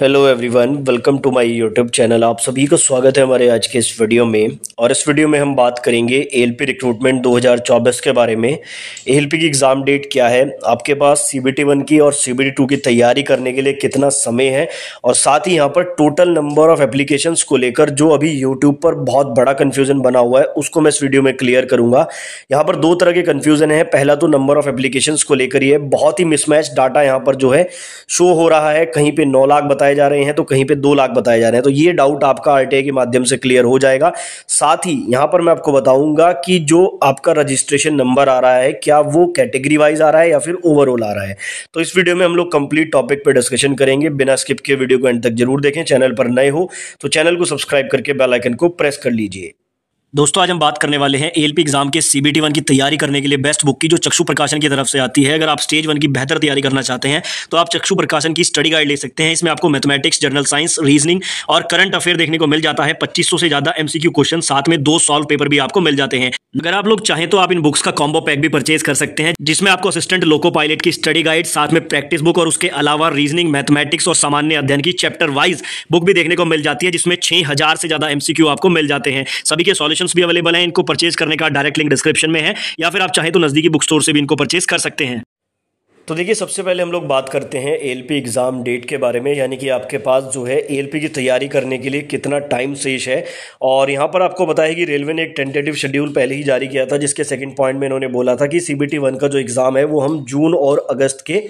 hello everyone welcome to my YouTube channel आप सभी को स्वागत है हमारे आज के इस वीडियो में और इस वीडियो में हम बात करेंगे एलपी रिक्रूटमेंट 2024 के बारे में एलपी की एग्ज़ाम डेट क्या है आपके पास सीबीटी वन की और सीबीटी टू की तैयारी करने के लिए कितना समय है और साथ ही यहाँ पर टोटल नंबर ऑफ एप्लीकेशन को लेकर जो अभी यूट्यूब पर बहुत बड़ा कन्फ्यूज़न बना हुआ है उसको मैं इस वीडियो में क्लियर करूँगा यहाँ पर दो तरह के कन्फ्यूज़न है पहला तो नंबर ऑफ एप्लीकेशन को लेकर ही है बहुत ही मिसमैच डाटा यहाँ पर जो है शो हो रहा है कहीं पर नौ लाख बताए जा रहे हैं तो कहीं पे दो लाख बताए जा रहे हैं तो ये डाउट आपका आर के माध्यम से क्लियर हो जाएगा साथ ही यहां पर मैं आपको बताऊंगा कि जो आपका रजिस्ट्रेशन नंबर आ रहा है क्या वो कैटेगरी वाइज आ रहा है या फिर ओवरऑल आ रहा है तो इस वीडियो में हम लोग कंप्लीट टॉपिक पर डिस्कशन करेंगे बिना स्किप के वीडियो को एंड तक जरूर देखें चैनल पर नए हो तो चैनल को सब्सक्राइब करके बेलाइकन को प्रेस कर लीजिए दोस्तों आज हम बात करने वाले हैं एलपी एग्जाम के सीबीटी वन की तैयारी करने के लिए बेस्ट बुक की जो चक्षु प्रकाशन की तरफ से आती है अगर आप स्टेज वन की बेहतर तैयारी करना चाहते हैं तो आप चक्षु प्रकाशन की स्टडी गाइड ले सकते हैं इसमें आपको मैथमेटिक्स जनरल साइंस रीजनिंग और करंट अफेयर देखने को मिल जाता है पच्चीस से ज्यादा एमसीक्यू क्वेश्चन साथ में दो सॉल्व पेपर भी आपको मिल जाते हैं अगर आप लोग चाहें तो आप इन बुक्स का कॉम्बो पैक भी परचेज कर सकते हैं जिसमें आपको असिस्टेंट लोको पायलट की स्टडी गाइड साथ में प्रैक्टिस बुक और उसके अलावा रीजनिंग मैथमेटिक्स और सामान्य अध्ययन की चैप्टर वाइज बुक भी देखने को मिल जाती है जिसमें छह हजार से ज्यादा एमसीक्यू आपको मिल जाते हैं सभी के सॉल्यूशन ऑप्शन भी अवेलेबल है इनको परचेज करने का डायरेक्ट लिंक डिस्क्रिप्शन में है या फिर आप चाहें तो नजदीकी बुक स्टोर से भी इनको परचेज कर सकते हैं तो देखिए सबसे पहले हम लोग बात करते हैं ए एग्ज़ाम डेट के बारे में यानी कि आपके पास जो है ए की तैयारी करने के लिए कितना टाइम शेष है और यहाँ पर आपको बताया कि रेलवे ने एक टेंटेटिव शेड्यूल पहले ही जारी किया था जिसके सेकंड पॉइंट में इन्होंने बोला था कि सी बी वन का जो एग्ज़ाम है वो हम जून और अगस्त के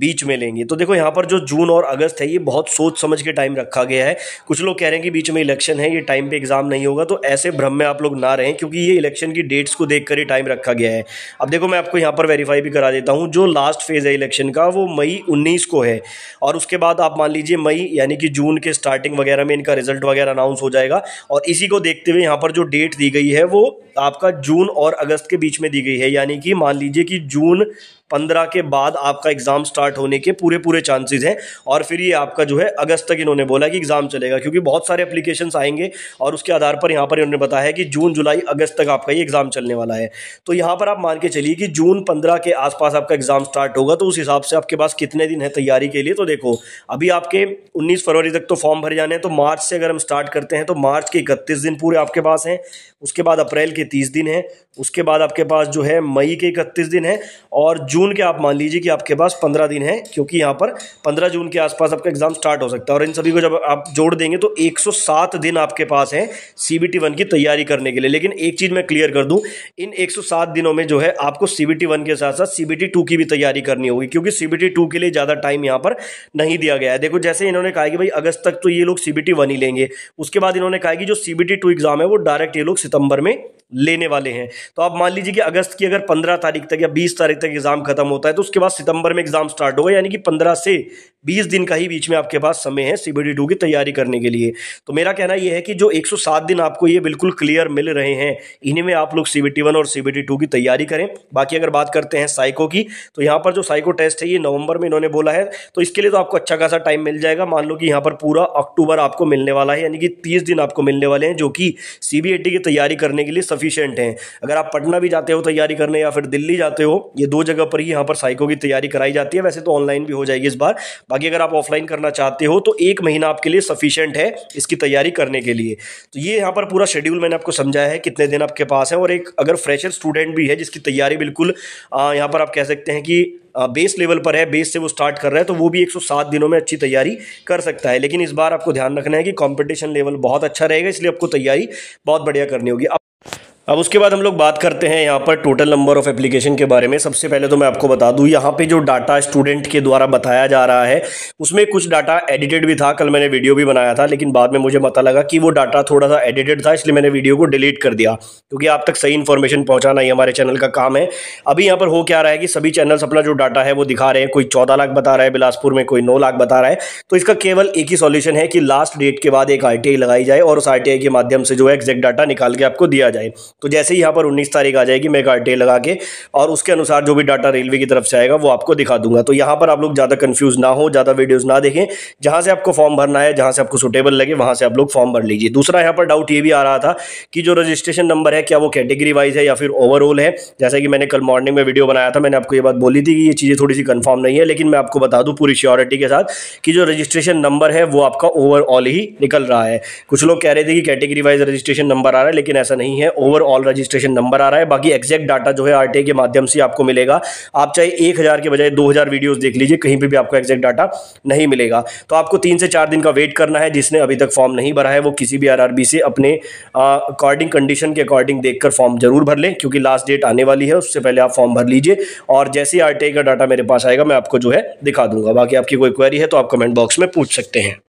बीच में लेंगे तो देखो यहाँ पर जो जून और अगस्त है ये बहुत सोच समझ के टाइम रखा गया है कुछ लोग कह रहे हैं कि बीच में इलेक्शन है ये टाइम पे एग्ज़ाम नहीं होगा तो ऐसे भ्रम में आप लोग ना रहें क्योंकि ये इलेक्शन की डेट्स को देखकर ही टाइम रखा गया है अब देखो मैं आपको यहाँ पर वेरीफाई भी करा देता हूँ जो लास्ट फेज ज़ा इलेक्शन का वो मई उन्नीस को है और उसके बाद आप मान लीजिए मई यानी कि जून के स्टार्टिंग वगैरह में इनका रिजल्ट वगैरह अनाउंस हो जाएगा और इसी को देखते हुए यहाँ पर जो डेट दी गई है वो आपका जून और अगस्त के बीच में दी गई है यानी कि मान लीजिए कि जून पंद्रह के बाद आपका एग्ज़ाम स्टार्ट होने के पूरे पूरे चांसेस हैं और फिर ये आपका जो है अगस्त तक इन्होंने बोला कि एग्ज़ाम चलेगा क्योंकि बहुत सारे एप्लीकेशंस आएंगे और उसके आधार पर यहाँ पर इन्होंने बताया कि जून जुलाई अगस्त तक आपका ये एग्ज़ाम चलने वाला है तो यहाँ पर आप मान के चलिए कि जून पंद्रह के आसपास आपका एग्ज़ाम स्टार्ट होगा तो उस हिसाब से आपके पास कितने दिन है तैयारी के लिए तो देखो अभी आपके उन्नीस फरवरी तक तो फॉर्म भरे जाने हैं तो मार्च से अगर हम स्टार्ट करते हैं तो मार्च के इकतीस दिन पूरे आपके पास हैं उसके बाद अप्रैल के तीस दिन हैं उसके बाद आपके पास जो है मई के इकतीस दिन हैं और जून जून के आप मान लीजिए कि आपके पास पंद्रह दिन है क्योंकि यहाँ पर पंद्रह जून के आसपास आपका एग्जाम स्टार्ट हो सकता है और इन सभी को जब आप जोड़ देंगे तो एक सौ सात दिन आपके पास हैं सी बी टी वन की तैयारी करने के लिए लेकिन एक चीज़ मैं क्लियर कर दूँ इन एक सौ सात दिनों में जो है आपको सी बी टी वन के साथ साथ सी बी टी टू की भी तैयारी करनी होगी क्योंकि सी बी टी टू के लिए ज़्यादा टाइम यहाँ पर नहीं दिया गया है देखो जैसे इन्होंने कहा कि भाई अगस्त तक तो ये लोग सी बी टी वन ही लेंगे उसके बाद इन्होंने कहा कि जो C B T two exam है वो डायरेक्ट ये लोग सितंबर में लेने वाले हैं तो आप मान लीजिए कि अगस्त की अगर पंद्रह तारीख तक या बीस तारीख तक एग्ज़ाम खत्म होता है तो उसके बाद सितंबर में एग्जाम स्टार्ट होगा यानी कि पंद्रह से बीस दिन का ही बीच में आपके पास समय है सीबीडी टू की तैयारी करने के लिए तो मेरा कहना यह है कि जो 107 दिन आपको ये बिल्कुल क्लियर मिल रहे हैं इन्हीं में आप लोग सीबीटी वन और सीबीटी टू की तैयारी करें बाकी अगर बात करते हैं साइको की तो यहाँ पर जो साइको टेस्ट है ये नवंबर में इन्होंने बोला है तो इसके लिए तो आपको अच्छा खासा टाइम मिल जाएगा मान लो कि यहाँ पर पूरा अक्टूबर आपको मिलने वाला है यानी कि तीस दिन आपको मिलने वाले हैं जो कि सी की तैयारी करने के लिए सफिशियंट है अगर आप पटना भी जाते हो तैयारी करने या फिर दिल्ली जाते हो ये दो जगह पर पर ही यहाँ पर साइको की तैयारी कराई जाती है वैसे तो ऑनलाइन भी हो जाएगी इस बार बाकी अगर आप ऑफलाइन करना चाहते हो तो एक महीना आपके लिए सफिशियंट है इसकी तैयारी करने के लिए तो ये यहाँ पर पूरा शेड्यूल मैंने आपको समझाया है कितने दिन आपके पास है और एक अगर फ्रेशर स्टूडेंट भी है जिसकी तैयारी बिल्कुल यहाँ पर आप कह सकते हैं कि बेस लेवल पर है बेस से वो स्टार्ट कर रहा है तो वो भी 107 दिनों में अच्छी तैयारी कर सकता है लेकिन इस बार आपको ध्यान रखना है कि कंपटीशन लेवल बहुत अच्छा रहेगा इसलिए आपको तैयारी बहुत बढ़िया करनी होगी अब उसके बाद हम लोग बात करते हैं यहाँ पर टोटल नंबर ऑफ़ एप्लीकेशन के बारे में सबसे पहले तो मैं आपको बता दूँ यहाँ पे जो डाटा स्टूडेंट के द्वारा बताया जा रहा है उसमें कुछ डाटा एडिटेड भी था कल मैंने वीडियो भी बनाया था लेकिन बाद में मुझे पता लगा कि वो डाटा थोड़ा सा एडिटेड था इसलिए मैंने वीडियो को डिलीट कर दिया क्योंकि आप तक सही इन्फॉर्मेशन पहुँचाना ही हमारे चैनल का काम है अभी यहाँ पर हो क्या रहा है कि सभी चैनल्स अपना जो डाटा है वो दिखा रहे हैं कोई चौदह लाख बता रहा है बिलासपुर में कोई नौ लाख बता रहा है तो इसका केवल एक ही सॉल्यूशन है कि लास्ट डेट के बाद एक आर लगाई जाए और उस आर के माध्यम से जो है एग्जैक्ट डाटा निकाल के आपको दिया जाए तो जैसे ही यहाँ पर 19 तारीख आ जाएगी मैं एक आर लगा के और उसके अनुसार जो भी डाटा रेलवे की तरफ से आएगा वो आपको दिखा दूंगा तो यहाँ पर आप लोग ज़्यादा कन्फ्यूज ना हो ज़्यादा वीडियोज़ ना देखें जहाँ से आपको फॉर्म भरना है जहाँ से आपको सुटेबल लगे वहाँ से आप लोग फॉर्म भर लीजिए दूसरा यहाँ पर डाउट ये भी आ रहा था कि जो रजिस्ट्रेशन नंबर है क्या वो कैटेगरी वाइज है या फिर ओवरऑल है जैसे कि मैंने कल मॉर्निंग में वीडियो बनाया था मैंने आपको ये बात बोली थी कि ये चीज़ें थोड़ी सी कन्फर्म नहीं है लेकिन मैं आपको बता दूँ पूरी श्योरिटी के साथ कि जो रजिस्ट्रेशन नंबर है वो आपका ओवरऑल ही निकल रहा है कुछ लोग कह रहे थे कि कैटेगरी वाइज रजिस्ट्रेशन नंबर आ रहा है लेकिन ऐसा नहीं है ओवरऑल ऑल रजिस्ट्रेशन नंबर आ रहा है बाकी एग्जैक्ट डाटा जो है आर के माध्यम से आपको मिलेगा आप चाहे एक हज़ार के बजाय दो हज़ार वीडियोज़ देख लीजिए कहीं पर भी आपको एग्जैक्ट डाटा नहीं मिलेगा तो आपको तीन से चार दिन का वेट करना है जिसने अभी तक फॉर्म नहीं भरा है वो किसी भी आर से अपने अकॉर्डिंग कंडीशन के अकॉर्डिंग देखकर फॉर्म जरूर भर लें क्योंकि लास्ट डेट आने वाली है उससे पहले आप फॉर्म भर लीजिए और जैसे ही आर का डाटा मेरे पास आएगा मैं आपको जो है दिखा दूंगा बाकी आपकी कोई क्वेरी है तो आप कमेंट बॉक्स में पूछ सकते हैं